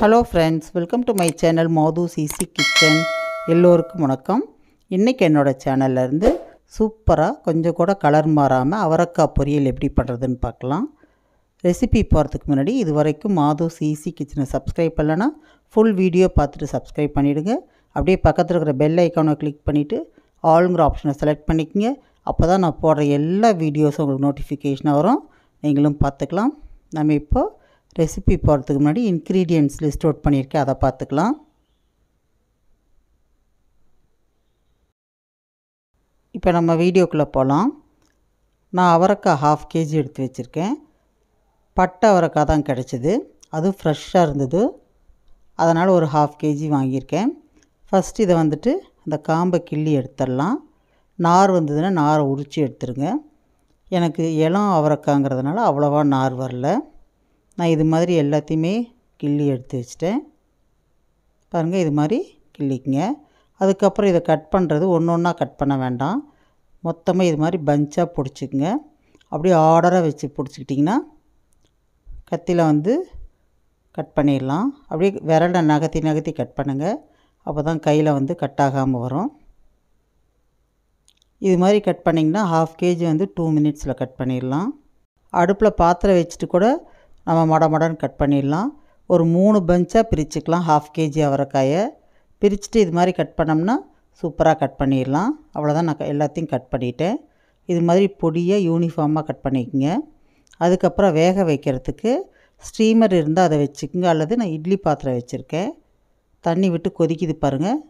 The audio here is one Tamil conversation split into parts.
hello friends welcome to my channel மோது சிசி கிச்சன் எல்லோருக்கும் வணக்கம் இன்றைக்கி என்னோடய சேனல்லேருந்து சூப்பராக கொஞ்சம் கூட கலர் மாறாமல் அவரக்காய் பொரியல் எப்படி பண்ணுறதுன்னு பார்க்கலாம் ரெசிபி போகிறதுக்கு முன்னாடி இது வரைக்கும் மாது சிசி கிச்சனை சப்ஸ்கிரைப் பண்ணலன்னா ஃபுல் வீடியோ பார்த்துட்டு சப்ஸ்கிரைப் பண்ணிவிடுங்க அப்படியே பக்கத்தில் இருக்கிற பெல் ஐக்கானை கிளிக் பண்ணிவிட்டு ஆளுங்கிற ஆப்ஷனை செலக்ட் பண்ணிக்கோங்க அப்போ தான் நான் போடுற எல்லா வீடியோஸும் உங்களுக்கு நோட்டிஃபிகேஷனாக வரும் நீங்களும் பார்த்துக்கலாம் நம்ம இப்போது ரெசிபி போகிறதுக்கு முன்னாடி இன்க்ரீடியன்ஸ் லிஸ்ட் அவுட் பண்ணியிருக்கேன் அதை பார்த்துக்கலாம் இப்போ நம்ம வீடியோக்குள்ளே போகலாம் நான் அவரைக்காய் ஹாஃப் கேஜி எடுத்து வச்சுருக்கேன் பட்டை அவரைக்காய் தான் கிடச்சிது அது ஃப்ரெஷ்ஷாக இருந்தது அதனால் ஒரு ஹாஃப் கேஜி வாங்கியிருக்கேன் ஃபஸ்ட் இதை வந்துட்டு அந்த காம்பை கிள்ளி எடுத்துடலாம் நார் வந்ததுன்னா நாரை உரித்து எடுத்துருங்க எனக்கு இளம் அவரைக்காங்கிறதுனால அவ்வளோவா நார் வரல நான் இது மாதிரி எல்லாத்தையுமே கிள்ளி எடுத்து வச்சிட்டேன் பாருங்கள் இது மாதிரி கிள்ளிக்குங்க அதுக்கப்புறம் இதை கட் பண்ணுறது ஒன்று ஒன்றா கட் பண்ண வேண்டாம் மொத்தமாக இது மாதிரி பஞ்சாக பிடிச்சிக்குங்க அப்படியே ஆர்டராக வச்சு பிடிச்சிக்கிட்டிங்கன்னா கத்தியில் வந்து கட் பண்ணிடலாம் அப்படியே விரலை நகர்த்தி நகர்த்தி கட் பண்ணுங்கள் அப்போ தான் கையில் வந்து கட் ஆகாமல் வரும் இது மாதிரி கட் பண்ணிங்கன்னா ஹாஃப் கேஜி வந்து டூ மினிட்ஸில் கட் பண்ணிடலாம் அடுப்பில் பாத்திரம் வச்சுட்டு கூட நம்ம மொட மொடன் கட் பண்ணிடலாம் ஒரு மூணு பஞ்சாக பிரிச்சுக்கலாம் ஹாஃப் கேஜி அவரைக்காயை பிரிச்சுட்டு இது மாதிரி கட் பண்ணோம்னா சூப்பராக கட் பண்ணிடலாம் அவ்வளோதான் நான் எல்லாத்தையும் கட் பண்ணிட்டேன் இது மாதிரி பொடியாக யூனிஃபார்மாக கட் பண்ணிக்கோங்க அதுக்கப்புறம் வேக வைக்கிறதுக்கு ஸ்டீமர் இருந்தால் அதை வச்சுக்கோங்க அல்லது நான் இட்லி பாத்திரம் வச்சுருக்கேன் தண்ணி விட்டு கொதிக்குது பாருங்கள்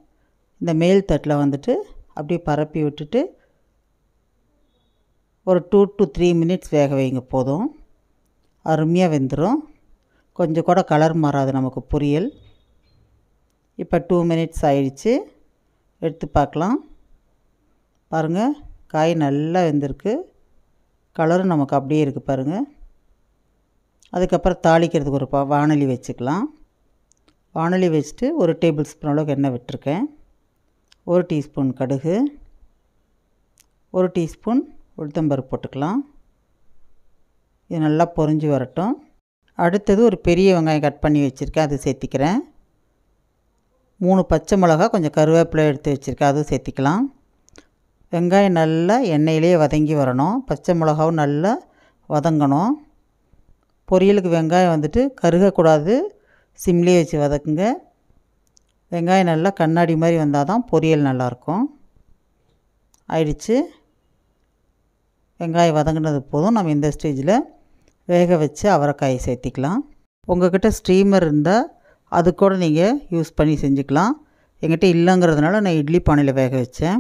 இந்த மேல் தட்டில் வந்துட்டு அப்படியே பரப்பி விட்டுட்டு ஒரு டூ டு த்ரீ மினிட்ஸ் வேக வைங்க போதும் அருமையாக வெந்துடும் கொஞ்சம் கூட கலர் மாறாது நமக்கு பொரியல் இப்போ டூ மினிட்ஸ் ஆயிடுச்சு எடுத்து பார்க்கலாம் பாருங்கள் காய் நல்லா வெந்திருக்கு கலரும் நமக்கு அப்படியே இருக்குது பாருங்கள் அதுக்கப்புறம் தாளிக்கிறதுக்கு ஒரு பா வானொலி வச்சுக்கலாம் வானொலி வச்சுட்டு ஒரு டேபிள் ஸ்பூன் அளவுக்கு எண்ணெய் விட்டுருக்கேன் ஒரு டீஸ்பூன் கடுகு ஒரு டீஸ்பூன் உளுத்தம்பருப்பு போட்டுக்கலாம் இது நல்லா பொறிஞ்சு வரட்டும் அடுத்தது ஒரு பெரிய வெங்காயம் கட் பண்ணி வச்சுருக்கேன் அது சேர்த்திக்கிறேன் மூணு பச்சை மிளகா கொஞ்சம் கருவேப்பிலை எடுத்து வச்சுருக்கேன் அதுவும் சேர்த்திக்கலாம் வெங்காயம் நல்லா எண்ணெயிலே வதங்கி வரணும் பச்சை மிளகாவும் நல்லா வதங்கணும் பொரியலுக்கு வெங்காயம் வந்துட்டு கருகக்கூடாது சிம்லேயே வச்சு வதக்குங்க வெங்காயம் நல்லா கண்ணாடி மாதிரி வந்தால் தான் பொரியல் நல்லாயிருக்கும் ஆயிடுச்சு வெங்காயம் வதங்கினது போதும் நம்ம இந்த ஸ்டேஜில் வேக வச்சு அவரைக்காயை சேர்த்திக்கலாம் உங்கள்கிட்ட ஸ்டீமர் இருந்தால் அது கூட நீங்கள் யூஸ் பண்ணி செஞ்சுக்கலாம் எங்கிட்ட இல்லைங்கிறதுனால நான் இட்லி பானையில் வேக வச்சேன்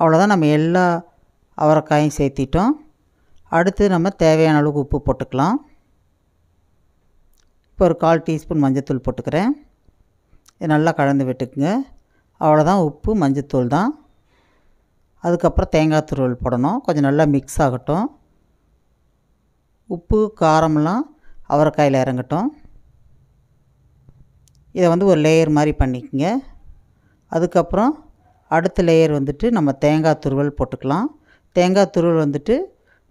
அவ்வளோதான் நம்ம எல்லா அவரைக்காயும் சேர்த்திட்டோம் அடுத்து நம்ம தேவையான அளவுக்கு உப்பு போட்டுக்கலாம் இப்போ ஒரு கால் டீஸ்பூன் மஞ்சத்தூள் போட்டுக்கிறேன் இது நல்லா கலந்து விட்டுக்குங்க அவ்வளோதான் உப்பு மஞ்சத்தூள் தான் அதுக்கப்புறம் தேங்காய் துருவல் போடணும் கொஞ்சம் நல்லா மிக்ஸ் ஆகட்டும் உப்பு காரமெல்லாம் அவரைக்காயில் இறங்கட்டும் இதை வந்து ஒரு லேயர் மாதிரி பண்ணிக்கோங்க அதுக்கப்புறம் அடுத்த லேயர் வந்துட்டு நம்ம தேங்காய் துருவல் போட்டுக்கலாம் தேங்காய் துருவல் வந்துட்டு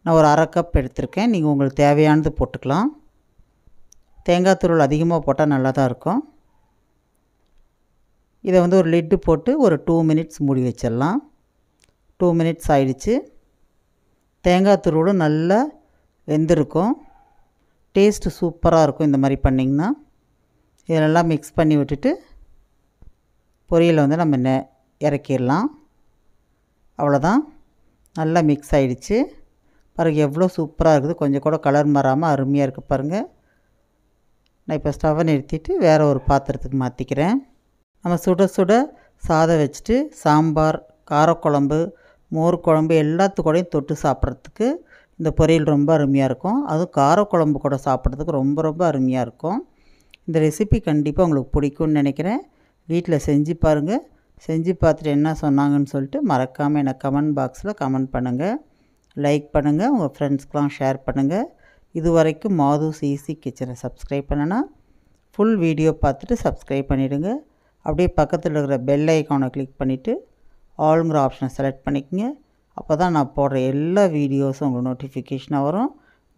நான் ஒரு அரை கப் எடுத்திருக்கேன் நீங்கள் உங்களுக்கு தேவையானது போட்டுக்கலாம் தேங்காய் துருவல் அதிகமாக போட்டால் நல்லா தான் இருக்கும் இதை வந்து ஒரு லிட்டு போட்டு ஒரு டூ மினிட்ஸ் மூடி வச்சிடலாம் டூ மினிட்ஸ் ஆயிடுச்சு தேங்காய் துருவலும் நல்லா வெந்திருக்கும் டேஸ்ட்டு சூப்பராக இருக்கும் இந்த மாதிரி பண்ணிங்கன்னா இதெல்லாம் மிக்ஸ் பண்ணி விட்டுட்டு பொரியலை வந்து நம்ம நெ இறக்கிடலாம் அவ்வளோதான் நல்லா மிக்ஸ் ஆகிடுச்சு பாருங்கள் எவ்வளோ சூப்பராக இருக்குது கொஞ்சம் கூட கலர் மாறாமல் அருமையாக இருக்குது பாருங்கள் நான் இப்போ ஸ்டவ்வை நிறுத்திட்டு வேறு ஒரு பாத்திரத்துக்கு மாற்றிக்கிறேன் நம்ம சுட சுட சாதம் வச்சுட்டு சாம்பார் காரக்குழம்பு மோர் குழம்பு எல்லாத்துக்கூடையும் தொட்டு சாப்பிட்றதுக்கு இந்த பொரியல் ரொம்ப அருமையாக இருக்கும் அதுவும் காரக்குழம்பு கூட சாப்பிட்றதுக்கு ரொம்ப ரொம்ப அருமையாக இருக்கும் இந்த ரெசிபி கண்டிப்பாக உங்களுக்கு பிடிக்கும்னு நினைக்கிறேன் வீட்டில் செஞ்சு பாருங்கள் செஞ்சு பார்த்துட்டு என்ன சொன்னாங்கன்னு சொல்லிட்டு மறக்காமல் எனக்கு கமெண்ட் பாக்ஸில் கமெண்ட் பண்ணுங்கள் லைக் பண்ணுங்கள் உங்கள் ஃப்ரெண்ட்ஸ்க்கெலாம் ஷேர் பண்ணுங்கள் இது வரைக்கும் மாது சிசி கிச்சனை சப்ஸ்கிரைப் பண்ணனா ஃபுல் வீடியோ பார்த்துட்டு சப்ஸ்கிரைப் பண்ணிவிடுங்க அப்படியே பக்கத்தில் இருக்கிற பெல் ஐக்கானை கிளிக் பண்ணிவிட்டு ஆளுங்கிற ஆப்ஷனை செலக்ட் பண்ணிக்கோங்க அப்போ தான் நான் போடுற எல்லா வீடியோஸும் உங்களுக்கு நோட்டிஃபிகேஷனாக வரும்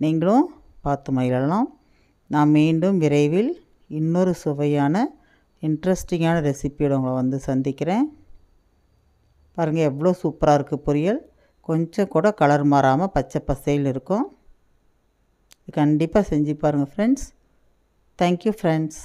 நீங்களும் பார்த்து மகிழலாம் நான் மீண்டும் விரைவில் இன்னொரு சுவையான இன்ட்ரெஸ்டிங்கான ரெசிப்பியோட உங்களை வந்து சந்திக்கிறேன் பாருங்கள் எவ்வளோ சூப்பராக இருக்குது பொரியல் கொஞ்சம் கூட கலர் மாறாமல் பச்சை பசையில் இருக்கும் கண்டிப்பாக செஞ்சு பாருங்கள் ஃப்ரெண்ட்ஸ் தேங்க்யூ ஃப்ரெண்ட்ஸ்